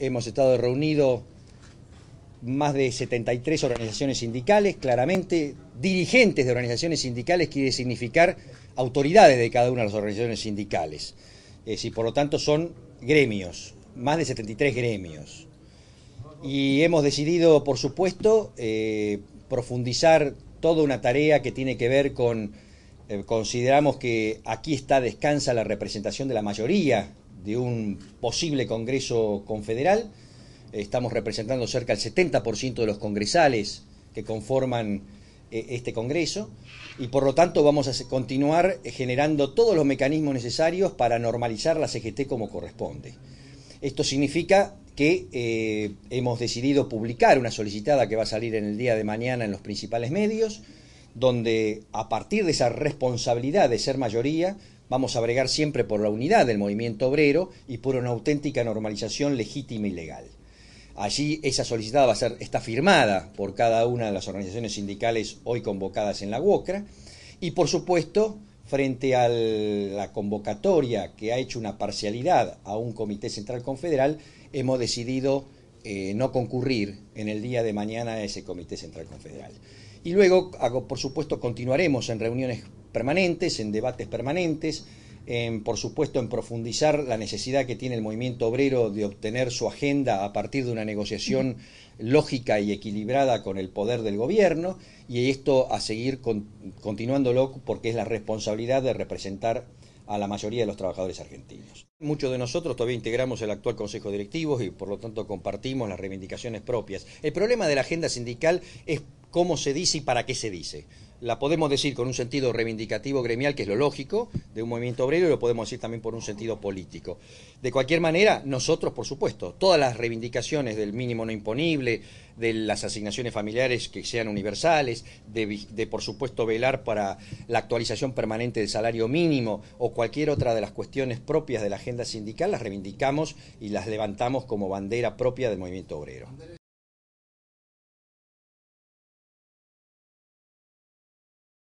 Hemos estado reunidos más de 73 organizaciones sindicales, claramente dirigentes de organizaciones sindicales quiere significar autoridades de cada una de las organizaciones sindicales. Es eh, por lo tanto son gremios, más de 73 gremios. Y hemos decidido, por supuesto, eh, profundizar toda una tarea que tiene que ver con, eh, consideramos que aquí está, descansa la representación de la mayoría de un posible Congreso confederal. Estamos representando cerca del 70% de los congresales que conforman eh, este Congreso y por lo tanto vamos a continuar generando todos los mecanismos necesarios para normalizar la CGT como corresponde. Esto significa que eh, hemos decidido publicar una solicitada que va a salir en el día de mañana en los principales medios donde a partir de esa responsabilidad de ser mayoría, vamos a bregar siempre por la unidad del movimiento obrero y por una auténtica normalización legítima y legal. Allí esa solicitada va a ser, está firmada por cada una de las organizaciones sindicales hoy convocadas en la UOCRA y por supuesto frente a la convocatoria que ha hecho una parcialidad a un comité central confederal, hemos decidido eh, no concurrir en el día de mañana a ese Comité Central Confederal. Y luego, por supuesto, continuaremos en reuniones permanentes, en debates permanentes, por supuesto, en profundizar la necesidad que tiene el movimiento obrero de obtener su agenda a partir de una negociación lógica y equilibrada con el poder del gobierno, y esto a seguir continuándolo porque es la responsabilidad de representar a la mayoría de los trabajadores argentinos. Muchos de nosotros todavía integramos el actual Consejo Directivo y por lo tanto compartimos las reivindicaciones propias. El problema de la agenda sindical es cómo se dice y para qué se dice. La podemos decir con un sentido reivindicativo gremial, que es lo lógico, de un movimiento obrero, y lo podemos decir también por un sentido político. De cualquier manera, nosotros, por supuesto, todas las reivindicaciones del mínimo no imponible, de las asignaciones familiares que sean universales, de, por supuesto velar para la actualización permanente del salario mínimo o cualquier otra de las cuestiones propias de la agenda sindical, las reivindicamos y las levantamos como bandera propia del movimiento obrero.